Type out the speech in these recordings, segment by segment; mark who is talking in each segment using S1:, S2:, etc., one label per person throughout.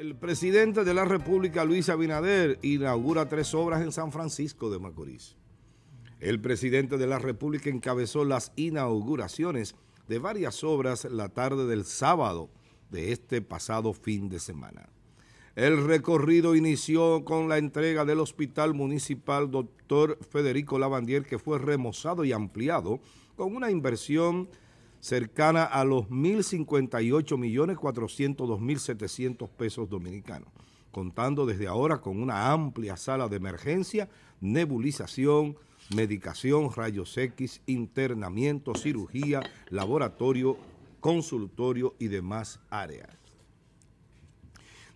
S1: El presidente de la República, Luis Abinader, inaugura tres obras en San Francisco de Macorís. El presidente de la República encabezó las inauguraciones de varias obras la tarde del sábado de este pasado fin de semana. El recorrido inició con la entrega del Hospital Municipal Dr. Federico Lavandier, que fue remozado y ampliado con una inversión cercana a los 1.058.402.700 pesos dominicanos, contando desde ahora con una amplia sala de emergencia, nebulización, medicación, rayos X, internamiento, cirugía, laboratorio, consultorio y demás áreas.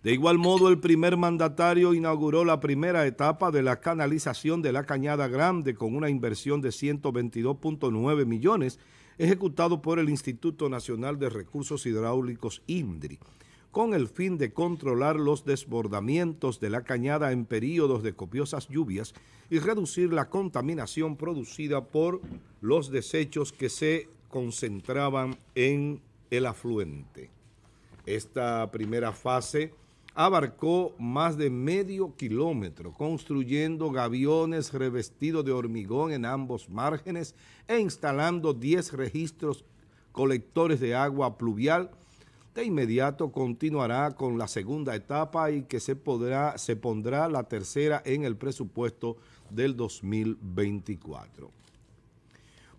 S1: De igual modo, el primer mandatario inauguró la primera etapa de la canalización de la Cañada Grande con una inversión de 122.9 millones ejecutado por el Instituto Nacional de Recursos Hidráulicos INDRI, con el fin de controlar los desbordamientos de la cañada en periodos de copiosas lluvias y reducir la contaminación producida por los desechos que se concentraban en el afluente. Esta primera fase abarcó más de medio kilómetro, construyendo gaviones revestidos de hormigón en ambos márgenes e instalando 10 registros colectores de agua pluvial. De inmediato continuará con la segunda etapa y que se, podrá, se pondrá la tercera en el presupuesto del 2024.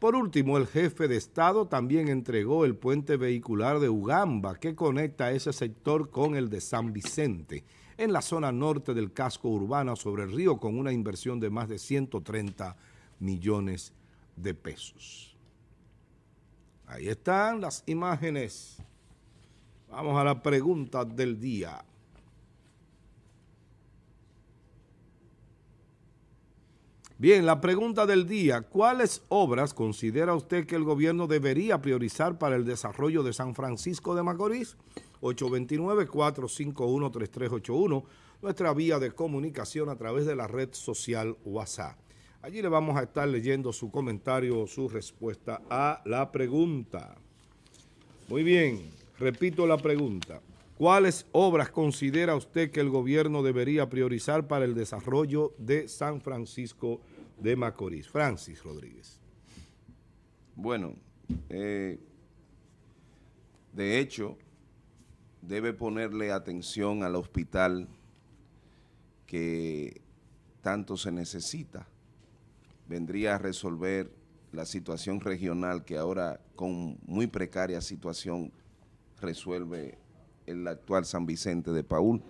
S1: Por último, el jefe de Estado también entregó el puente vehicular de Ugamba que conecta ese sector con el de San Vicente, en la zona norte del casco urbano sobre el río, con una inversión de más de 130 millones de pesos. Ahí están las imágenes. Vamos a la pregunta del día. Bien, la pregunta del día, ¿cuáles obras considera usted que el gobierno debería priorizar para el desarrollo de San Francisco de Macorís? 829-451-3381, nuestra vía de comunicación a través de la red social WhatsApp. Allí le vamos a estar leyendo su comentario o su respuesta a la pregunta. Muy bien, repito la pregunta. ¿Cuáles obras considera usted que el gobierno debería priorizar para el desarrollo de San Francisco de Macorís? Francis Rodríguez. Bueno, eh,
S2: de hecho, debe ponerle atención al hospital que tanto se necesita. Vendría a resolver la situación regional que ahora con muy precaria situación resuelve el actual San Vicente de Paúl.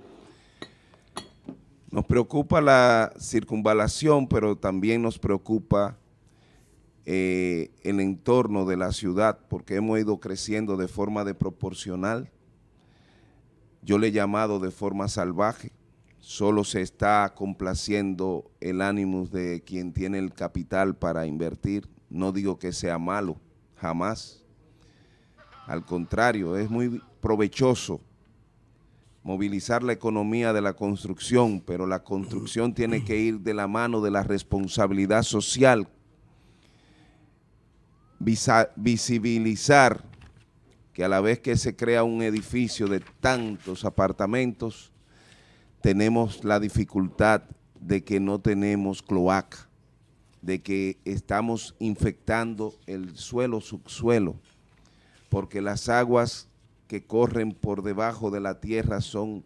S2: Nos preocupa la circunvalación, pero también nos preocupa eh, el entorno de la ciudad, porque hemos ido creciendo de forma desproporcional. Yo le he llamado de forma salvaje. Solo se está complaciendo el ánimo de quien tiene el capital para invertir. No digo que sea malo, jamás. Al contrario, es muy provechoso movilizar la economía de la construcción, pero la construcción tiene que ir de la mano de la responsabilidad social, visibilizar que a la vez que se crea un edificio de tantos apartamentos, tenemos la dificultad de que no tenemos cloaca, de que estamos infectando el suelo subsuelo, porque las aguas que corren por debajo de la tierra son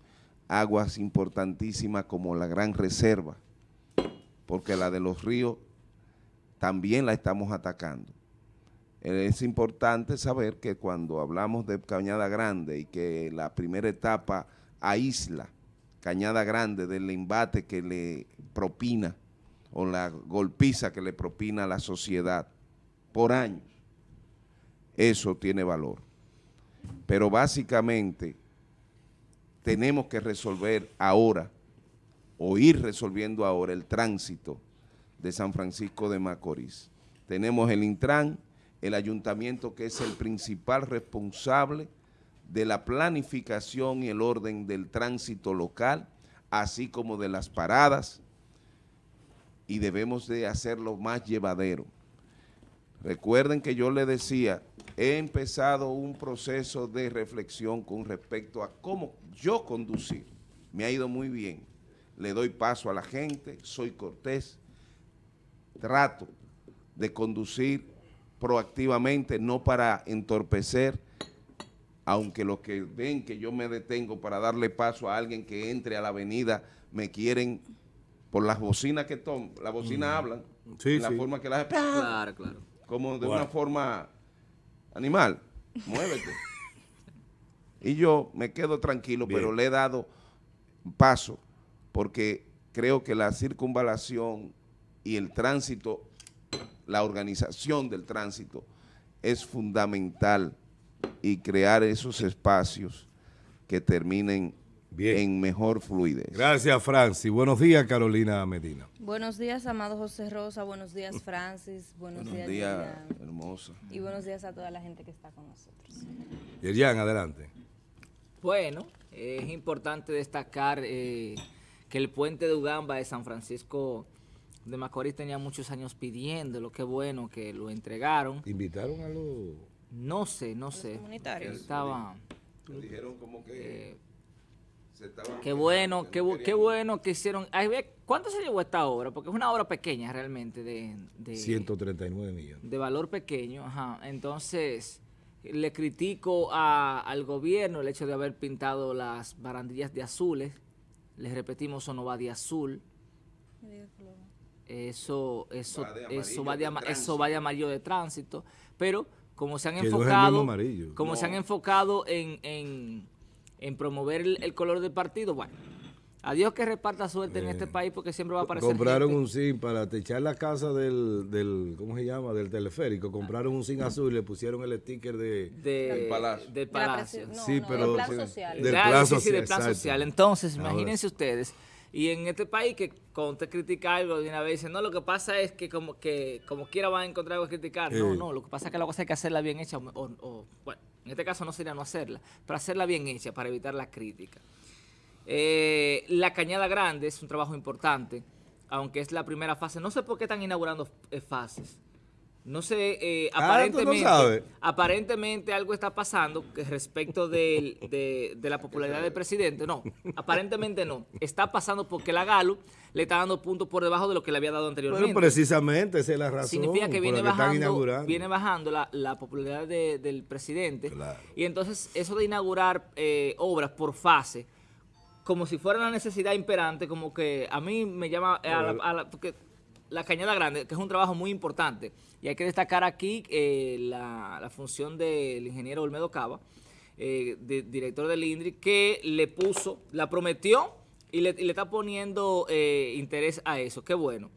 S2: aguas importantísimas como la gran reserva, porque la de los ríos también la estamos atacando. Es importante saber que cuando hablamos de Cañada Grande y que la primera etapa aísla Cañada Grande del embate que le propina o la golpiza que le propina a la sociedad por años, eso tiene valor. Pero básicamente tenemos que resolver ahora o ir resolviendo ahora el tránsito de San Francisco de Macorís. Tenemos el Intran, el ayuntamiento que es el principal responsable de la planificación y el orden del tránsito local, así como de las paradas, y debemos de hacerlo más llevadero. Recuerden que yo le decía, he empezado un proceso de reflexión con respecto a cómo yo conducir. Me ha ido muy bien. Le doy paso a la gente, soy cortés, trato de conducir proactivamente, no para entorpecer, aunque los que ven que yo me detengo para darle paso a alguien que entre a la avenida me quieren por las bocinas que toman, las bocinas mm. hablan, sí, la forma que las... Claro, claro como de una forma animal, muévete. y yo me quedo tranquilo, pero le he dado paso, porque creo que la circunvalación y el tránsito, la organización del tránsito, es fundamental y crear esos espacios que terminen en
S1: mejor fluidez. Gracias, Francis. Buenos días, Carolina Medina.
S3: Buenos días, amado José Rosa. Buenos días, mm. Francis. Buenos, días, hermoso Y buenos días a toda la gente que está
S2: con nosotros.
S1: Yerian, adelante.
S4: Bueno, es importante destacar eh, que el puente de Ugamba de San Francisco de Macorís tenía muchos años pidiéndolo. Qué bueno que lo entregaron.
S1: ¿Invitaron a los...?
S4: No sé, no sé. Comunitarios. Estaban...
S2: Dijeron como que... Eh, qué bueno, qué, bueno
S4: que hicieron. ¿Cuánto se llevó esta obra? Porque es una obra pequeña realmente de... de
S1: 139 millones.
S4: De valor pequeño, ajá. Entonces, le critico al gobierno el hecho de haber pintado las barandillas de azules. Les repetimos, eso no va de azul. Eso, eso, va eso, va de, eso va amarillo de tránsito. Pero como se han enfocado, como se han enfocado en en promover el, color del partido, bueno. A Dios que reparta suerte en este eh, país porque siempre va a aparecer. Compraron un
S1: zinc para techar la casa del, del, ¿cómo se llama? Del teleférico. Compraron un sin azul y le pusieron el sticker de, del palacio. sí, pero del plan social. sí, sí, social. Entonces, imagínense
S4: ustedes. Y en este país que cuando usted critica algo de una vez, no, lo que pasa es que como que como quiera van a encontrar algo que criticar. No, no, lo que pasa es que la cosa hay que hacerla bien hecha o bueno. En este caso no sería no hacerla, para hacerla bien hecha para evitar la crítica. Eh, la Cañada Grande es un trabajo importante, aunque es la primera fase. No sé por qué están inaugurando eh, fases. No sé, eh, aparentemente, aparentemente algo está pasando respecto de, la popularidad del presidente. No, aparentemente no. Está pasando porque la Galo le está dando puntos por debajo de lo que le había dado anteriormente. Bueno,
S1: precisamente esa es la razón. Significa que viene bajando,
S4: viene bajando la, popularidad del presidente. Y entonces eso de inaugurar eh, obras por fase, como si fuera una necesidad imperante, como que a mí me llama... Eh, a la, la Cañada Grande, que es un trabajo muy importante. Y hay que destacar aquí eh, la, función del ingeniero Olmedo Cava, eh, de, director del INDRI, que le puso, la prometió y le, está poniendo eh, interés a eso. Qué bueno.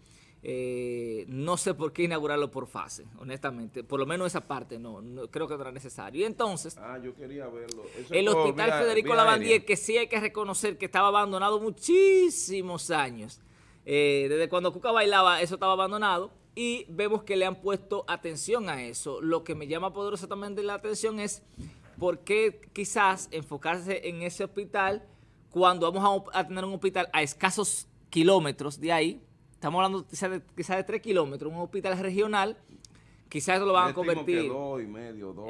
S4: no sé por qué inaugurarlo por fase, honestamente. Por lo menos esa parte no, creo que no necesario. Y entonces, ah,
S2: el Hospital Federico Lavandier,
S4: que sí hay que reconocer que estaba abandonado muchísimos años eh, desde cuando Cuca bailaba, eso estaba abandonado. Y vemos que le han puesto atención a eso. Lo que me llama poderosamente la atención es por qué quizás enfocarse en ese hospital cuando vamos a, tener un hospital a escasos kilómetros de ahí. Estamos hablando quizás de, tres kilómetros, un hospital regional Quizás lo van a convertir.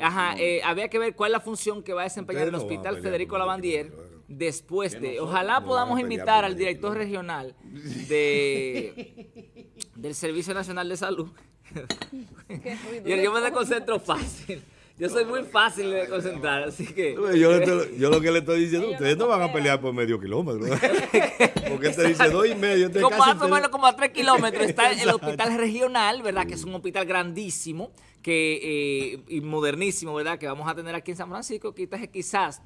S4: Ajá, eh, había que ver cuál es la función que va a desempeñar el Hospital Federico Lavandier después de. ojalá podamos invitar al director regional de, del Servicio Nacional de Salud. y yo me concentro fácil. Yo soy muy fácil de concentrar, así que. Yo,
S1: lo, que le estoy diciendo, ustedes no van a pelear por medio kilómetro. Porque te dice dos y medio. Como para o
S4: como a tres kilómetros está el hospital regional, ¿verdad? Que es un hospital grandísimo que, eh, y modernísimo, ¿verdad? Que vamos a tener aquí en San Francisco, quizás, quizás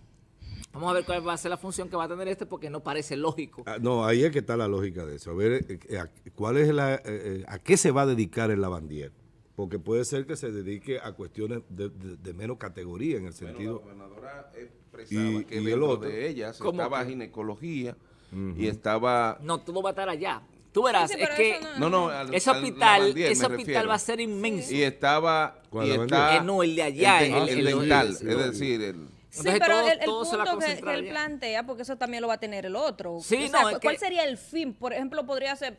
S4: Vamos a ver cuál va a ser la función que va a tener este porque no parece lógico.
S1: Ah, no, ahí es que está la lógica de eso. A ver, eh, eh, cuál es la, ¿a qué se va a dedicar el lavandier? porque puede ser que se dedique a cuestiones de, menos categoría en el sentido. la
S2: gobernadora expresaba y, que el otro, de ella estaba
S1: ginecología
S2: y estaba.
S4: No, tú no vas a estar allá. Tú verás, es que no, no, ese hospital, ese hospital va a
S2: ser inmenso. Y estaba, no, el de allá, el dental, es decir, el, sí, pero
S4: el, punto que, él
S3: plantea, porque eso también lo va a tener el otro. ¿Cuál sería el fin? Por ejemplo, podría ser,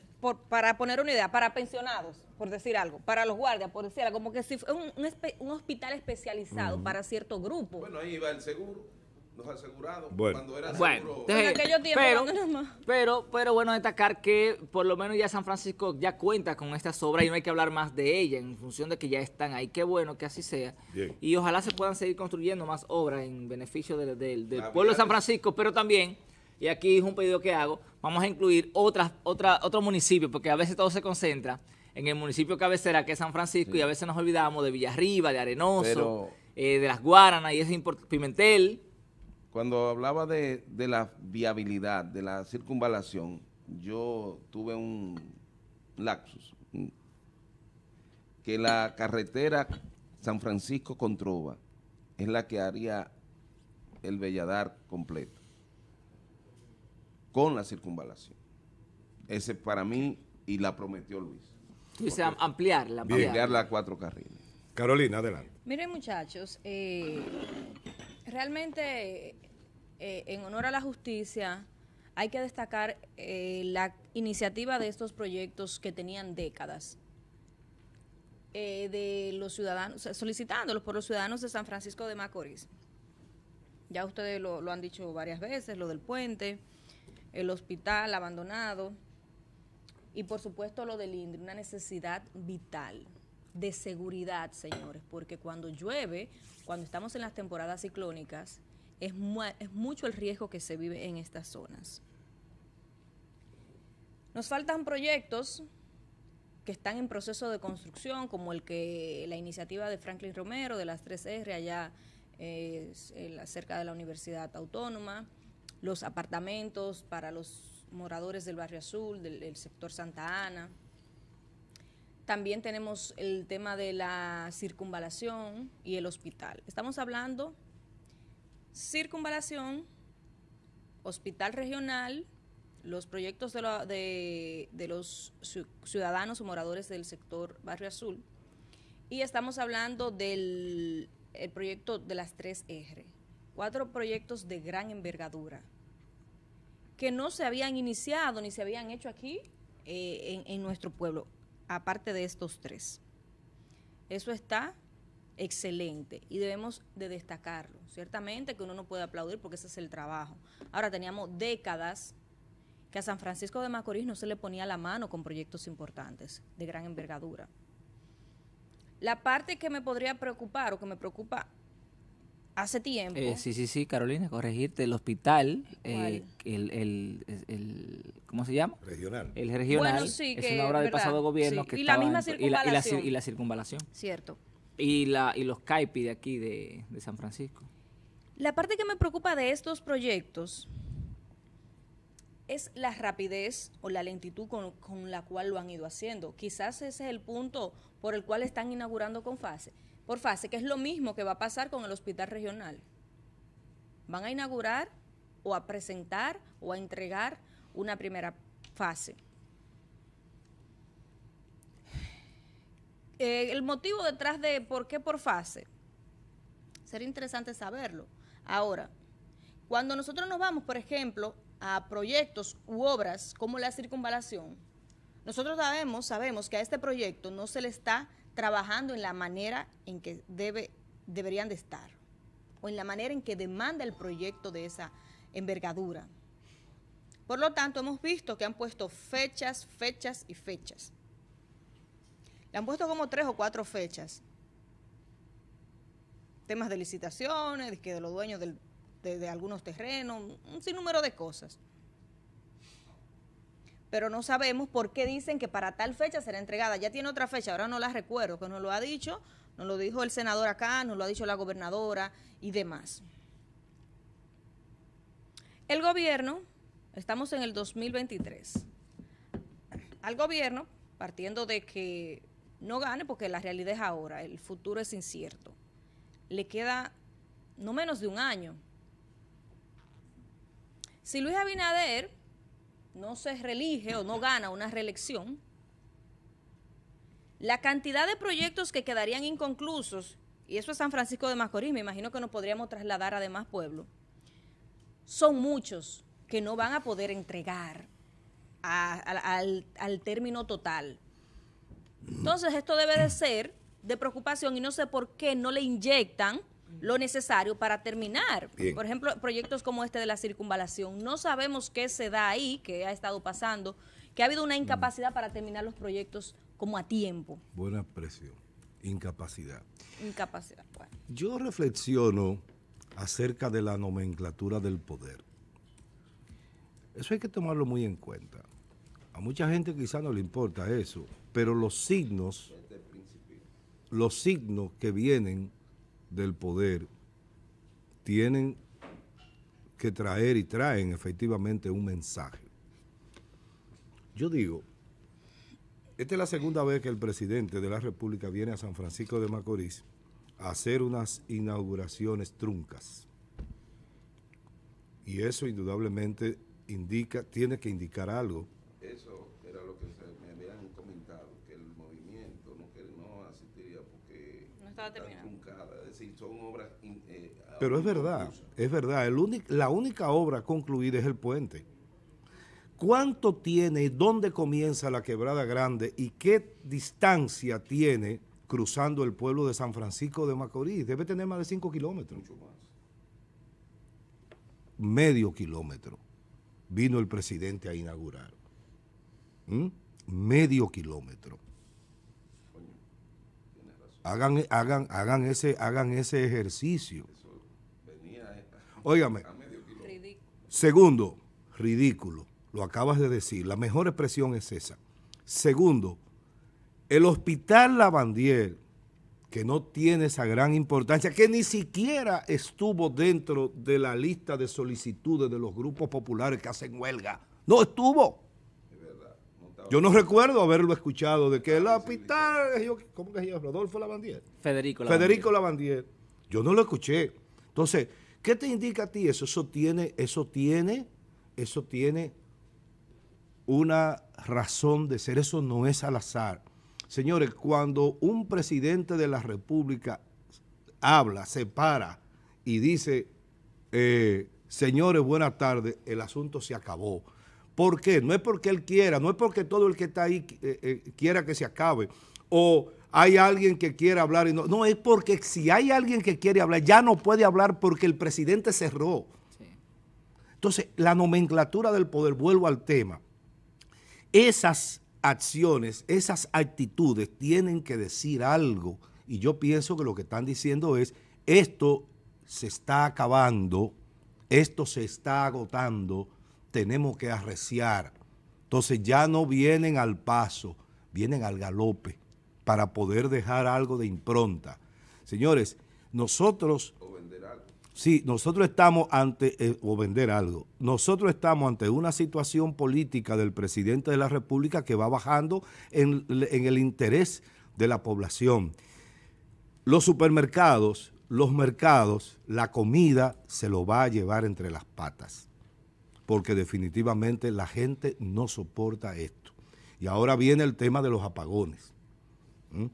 S3: para poner una idea, para pensionados, por decir algo, para los guardias, por decir algo, como que si un, un, hospital especializado para
S2: cierto grupo. Bueno, ahí va el seguro los asegurados bueno. cuando era bueno, pero,
S4: pero, pero bueno destacar que por lo menos ya San Francisco ya cuenta con estas obras y no hay que hablar más de ellas en función de que ya están ahí. Qué bueno que así sea. Y ojalá se puedan seguir construyendo más obras en beneficio del, pueblo de San Francisco, pero también y aquí es un pedido que hago, vamos a incluir otras, otra, otro municipio, porque a veces todo se concentra en el municipio cabecera, que es San Francisco, y a veces nos olvidamos de Villarriba, de Arenoso, eh, de Las
S2: Guaranas, y es Pimentel. Cuando hablaba de, la viabilidad, de la circunvalación, yo tuve un lapsus, que la carretera San Francisco controva es la que haría el Belladar completo con la circunvalación. Ese para mí y la prometió Luis.
S4: Dice ampliarla.
S2: Ampliarla a cuatro carriles. Carolina, adelante.
S3: Miren muchachos, eh, realmente eh, en honor a la justicia, hay que destacar eh, la iniciativa de estos proyectos que tenían décadas eh, de los ciudadanos, solicitándolos por los ciudadanos de San Francisco de Macorís. Ya ustedes lo, lo han dicho varias veces, lo del puente, el hospital abandonado y por supuesto lo del INDRI, una necesidad vital de seguridad, señores, porque cuando llueve, cuando estamos en las temporadas ciclónicas, es, mucho el riesgo que se vive en estas zonas. Nos faltan proyectos que están en proceso de construcción, como el que la iniciativa de Franklin Romero de las 3R allá cerca de la Universidad Autónoma, los apartamentos para los moradores del Barrio Azul, del sector Santa Ana. También tenemos el tema de la circunvalación y el hospital. Estamos hablando circunvalación, hospital regional, los proyectos de, los ciudadanos o moradores del sector Barrio Azul. Y estamos hablando del proyecto de las tres R, cuatro proyectos de gran envergadura que no se habían iniciado ni se habían hecho aquí eh, en, en nuestro pueblo, aparte de estos tres. Eso está excelente y debemos de destacarlo. Ciertamente que uno no puede aplaudir porque ese es el trabajo. Ahora teníamos décadas que a San Francisco de Macorís no se le ponía la mano con proyectos importantes de gran envergadura. La parte que me podría preocupar o que me preocupa hace tiempo. Eh, sí,
S4: sí, sí, Carolina, corregirte. El hospital, eh, el, ¿cómo se llama? Regional. El regional. es una obra del pasado gobierno que y, la misma y la circunvalación. Cierto. Y, la, y los CAIPI de aquí, de, San Francisco.
S3: La parte que me preocupa de estos proyectos es la rapidez o la lentitud con, con, la cual lo han ido haciendo. Quizás ese es el punto por el cual están inaugurando con fase, por fase, que es lo mismo que va a pasar con el hospital regional. Van a inaugurar o a presentar o a entregar una primera fase. Eh, el motivo detrás de por qué por fase. Sería interesante saberlo. Ahora, cuando nosotros nos vamos, por ejemplo, a proyectos u obras como la circunvalación, nosotros sabemos, sabemos que a este proyecto no se le está trabajando en la manera en que debe, deberían de estar o en la manera en que demanda el proyecto de esa envergadura. Por lo tanto, hemos visto que han puesto fechas, fechas y fechas. Le han puesto como tres o cuatro fechas. Temas de licitaciones, que de los dueños de, algunos terrenos, un sinnúmero de cosas. Pero no sabemos por qué dicen que para tal fecha será entregada. Ya tiene otra fecha, ahora no la recuerdo, que nos lo ha dicho, nos lo dijo el senador acá, nos lo ha dicho la gobernadora y demás. El gobierno, estamos en el 2023. Al gobierno, partiendo de que no gane porque la realidad es ahora, el futuro es incierto. Le queda no menos de un año. Si Luis Abinader no se reelige o no gana una reelección, la cantidad de proyectos que quedarían inconclusos, y eso es San Francisco de Macorís, me imagino que nos podríamos trasladar a demás pueblos, son muchos que no van a poder entregar al término total. Entonces, esto debe de ser de preocupación y no sé por qué no le inyectan lo necesario para terminar. Por ejemplo, proyectos como este de la circunvalación. No sabemos qué se da ahí, qué ha estado pasando, que ha habido una mm. incapacidad para terminar los proyectos como a tiempo.
S1: Buena presión. Incapacidad. Incapacidad. Yo reflexiono acerca de la nomenclatura del poder. Eso hay que tomarlo muy en cuenta mucha gente quizá no le importa eso, pero los signos, los signos que vienen del poder tienen que traer y traen efectivamente un mensaje. Yo digo, esta es la segunda vez que el presidente de la República viene a San Francisco de Macorís a hacer unas inauguraciones truncas. Y eso indudablemente indica, tiene que indicar algo
S2: no estaba Es decir, son obras. Eh,
S1: Pero es verdad, es verdad. la única obra concluida es el puente. ¿Cuánto tiene dónde comienza la quebrada grande y qué distancia tiene cruzando el pueblo de San Francisco de Macorís? Debe tener más de 5 kilómetros. Mucho más. Medio kilómetro vino el presidente a inaugurar. ¿Mm? Medio kilómetro. Hagan, hagan, hagan, ese, hagan ese ejercicio. Óigame. Segundo, ridículo. Lo acabas de decir. La mejor expresión es esa. Segundo, el hospital Lavandier, que no tiene esa gran importancia, que ni siquiera estuvo dentro de la lista de solicitudes de los grupos populares que hacen huelga. No estuvo. Yo no recuerdo haberlo escuchado de que el hospital, ¿cómo que se llama? Rodolfo Lavandier. Federico Lavandier. Federico Lavandier. Yo no lo escuché. Entonces, ¿qué te indica a ti eso? Eso tiene, eso tiene, eso tiene una razón de ser. Eso no es al azar. Señores, cuando un presidente de la República habla, se para y dice, eh, señores, buenas tardes, el asunto se acabó. ¿Por qué? No es porque él quiera, no es porque todo el que está ahí eh, eh, quiera que se acabe. O hay alguien que quiera hablar y no. No, es porque si hay alguien que quiere hablar, ya no puede hablar porque el presidente cerró. Entonces, la nomenclatura del poder, vuelvo al tema. Esas acciones, esas actitudes tienen que decir algo. Y yo pienso que lo que están diciendo es, esto se está acabando, esto se está agotando, tenemos que arreciar. Entonces ya no vienen al paso, vienen al galope para poder dejar algo de impronta. Señores, nosotros... Sí, nosotros estamos ante... Eh, o vender algo. Nosotros estamos ante una situación política del presidente de la República que va bajando en el interés de la población. Los supermercados, los mercados, la comida se lo va a llevar entre las patas porque definitivamente la gente no soporta esto. Y ahora viene el tema de los apagones. ¿Mm?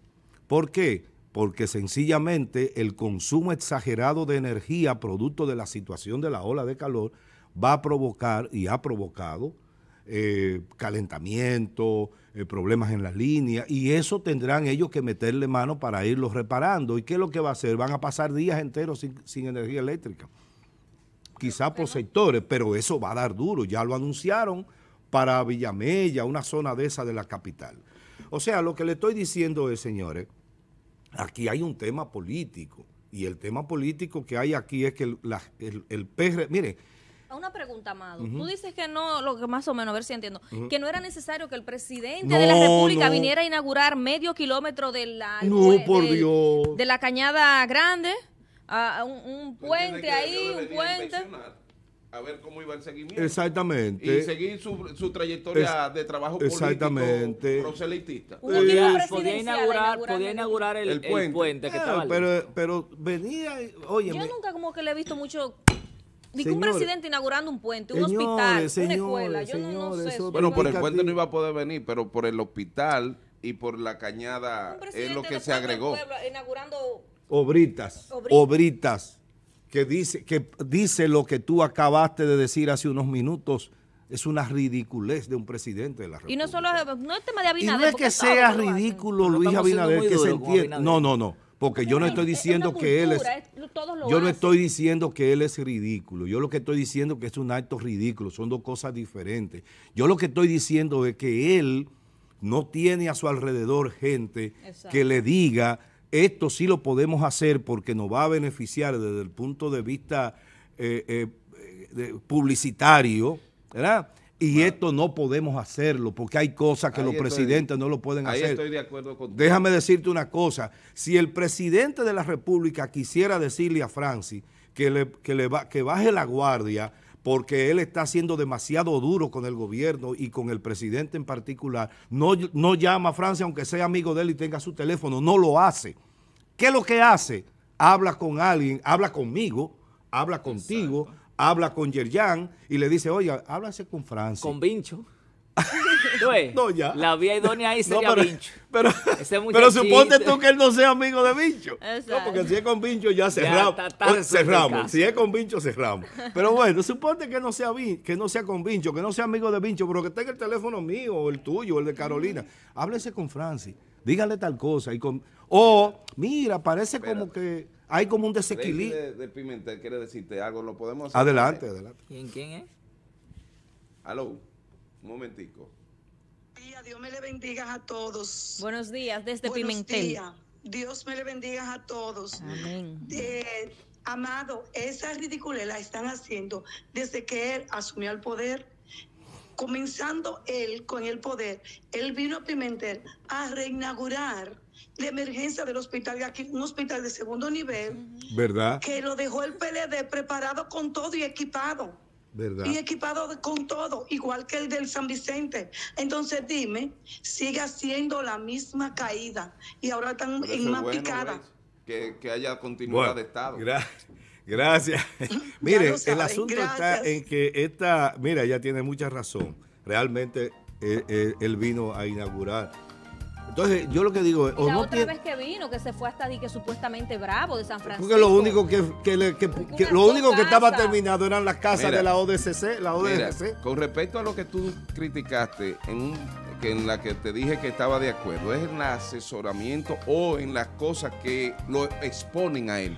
S1: ¿Por qué? Porque sencillamente el consumo exagerado de energía producto de la situación de la ola de calor va a provocar y ha provocado eh, calentamiento, eh, problemas en la línea, y eso tendrán ellos que meterle mano para irlos reparando. ¿Y qué es lo que va a hacer? Van a pasar días enteros sin energía eléctrica quizá por sectores, pero eso va a dar duro, ya lo anunciaron para Villamella, una zona de esa de la capital. O sea, lo que le estoy diciendo es, señores, aquí hay un tema político, y el tema político que hay aquí es que el, PR, mire,
S3: una pregunta, Amado. Tú dices que no, lo que más o menos, a ver si entiendo, que no era necesario que el presidente de la República viniera a inaugurar medio kilómetro de la, de la Cañada Grande un, puente ahí, un puente
S2: a ver cómo iba el seguimiento. Exactamente. Y seguir su, su trayectoria de trabajo exactamente. político proselitista. podía inaugurar, podía inaugurar el, el puente, que estaba
S1: pero, pero venía, oye. Yo
S3: nunca como que le he visto mucho...
S1: Ningún presidente
S3: inaugurando un puente, un hospital, una escuela. Yo no, sé. bueno, por el puente
S2: no iba a poder venir, pero por el hospital y por la cañada es lo que se agregó. inaugurando
S1: Obritas. Obritas. que dice, dice lo que tú acabaste de decir hace unos minutos es una ridiculez de un presidente de la República.
S3: Y no solo es de no que sea
S1: ridículo Luis Abinader, que se entienda. No, no, no. Porque yo no estoy diciendo que él es. Yo no estoy diciendo que él es ridículo. Yo lo que estoy diciendo es que es un acto ridículo. Son dos cosas diferentes. Yo lo que estoy diciendo es que él no tiene a su alrededor gente que le diga esto sí lo podemos hacer porque nos va a beneficiar desde el punto de vista eh, eh, publicitario, ¿verdad? Y esto no podemos hacerlo porque hay cosas que los presidentes no lo pueden ahí hacer. Estoy de acuerdo Déjame decirte una cosa. Si el presidente de la República quisiera decirle a Francis que, le, que, que baje la guardia porque él está siendo demasiado duro con el gobierno y con el presidente en particular. No, no llama a Francia, aunque sea amigo de él y tenga su teléfono, no lo hace. ¿Qué es lo que hace? Habla con alguien, habla conmigo, habla contigo, habla con Yerjan y le dice, oye, háblase con Francia. Con Vincho.
S4: no, La vía idónea ahí sería no, pero, Pero, suponte tú que él
S1: no sea amigo de Vincho. No, porque si es con Bincho ya cerramos. cerramos. Si es con Vincho, cerramos. Pero bueno, suponte que no sea que no sea con Vincho, que no sea amigo de Vincho, pero que tenga el teléfono mío, o el tuyo, o el de Carolina. Háblese con Francis. Dígale tal cosa. Y con, o, mira, parece como que hay como un desequilibrio.
S2: De, Pimentel quiere decirte algo, lo podemos Adelante, adelante. en quién es? Aló. Un momentico.
S3: Dios me le bendiga a todos. Buenos días desde Buenos Pimentel. Dios me le bendiga a todos. Eh, amado, esa ridiculez la están haciendo desde que él asumió el poder. Comenzando él con el poder, él vino a Pimentel a reinaugurar la emergencia del hospital de aquí, un hospital de segundo nivel. ¿Verdad? Que lo dejó el PLD preparado con todo y equipado. Y equipado con todo, igual que el del San Vicente. Entonces dime, sigue haciendo la misma caída y ahora están en más picada.
S2: que, haya continuidad de Estado. Gracias.
S1: Gracias. Mire, el asunto está en que esta, mira, ella tiene mucha razón. Realmente eh, eh, él vino a inaugurar entonces, yo lo que digo es. O la otra
S3: vez que vino, que se fue hasta di que supuestamente bravo de San Francisco. Porque lo único
S1: que, lo único que estaba terminado eran las casas de la ODCC, la con respecto
S2: a lo que tú criticaste, en, que en la que te dije que estaba de acuerdo, es en el asesoramiento o en las cosas que lo exponen a él.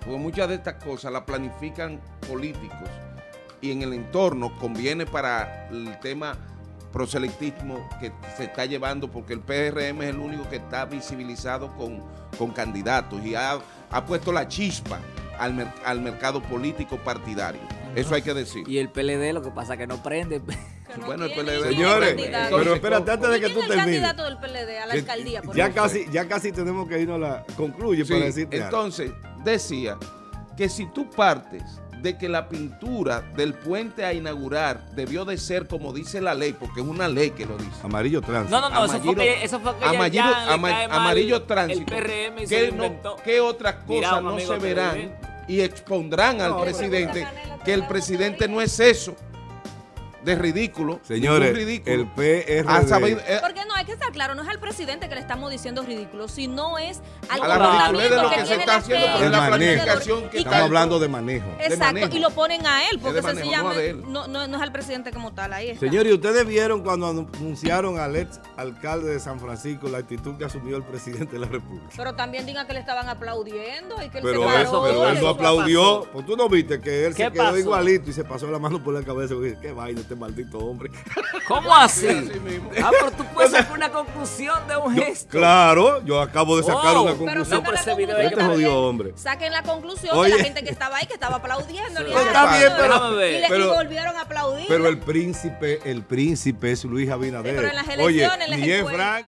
S2: Porque muchas de estas cosas las planifican políticos y en el entorno conviene para el tema proselitismo que se está llevando, porque el PRM es el único que está visibilizado con, candidatos y ha, puesto la chispa al, al mercado político partidario. Eso hay que decir. Y el PLD lo que pasa es que no prende. bueno, Señores, eh, pero espérate antes de que tú termines. candidato del PLD a la
S1: alcaldía? ya, casi, ya casi tenemos que irnos a la... Concluye para decirte Entonces, decía
S2: que si tú partes de que la pintura del puente a inaugurar debió de ser como dice la ley, porque es una ley que lo dice. Amarillo tránsito. No, no, no, amarillo, eso, fue que, amarillo, tránsito. ¿Qué, otras cosas no se verán y expondrán al presidente que el presidente no es eso? de ridículo. Señores, el PRD. Sabido,
S3: eh, Porque no, hay que estar claro, no es al presidente que le estamos diciendo ridículo, sino es al
S1: a de lo que, se está haciendo por la planificación que Estamos hablando de manejo. Exacto, y
S3: lo ponen a él, porque sencillamente no, no, es al presidente como tal. Ahí está. y
S1: ¿ustedes vieron cuando anunciaron al ex alcalde de San Francisco la actitud que asumió el presidente de la República?
S3: Pero también digan que le estaban aplaudiendo y que él pero
S1: se paró, pero él no aplaudió. Pues tú no viste que él se quedó igualito y se pasó la mano por la cabeza. ¿Qué vaina? Este este maldito hombre. ¿Cómo así? Ah,
S3: tú puedes sacar una conclusión de un gesto.
S1: claro, yo acabo de sacar una conclusión. Pero este jodido hombre.
S3: Saquen la conclusión de la gente que estaba ahí, que estaba aplaudiendo. Está bien, pero, y le, volvieron a aplaudir. Pero el
S1: príncipe, el príncipe es Luis Abinader. oye pero en las elecciones,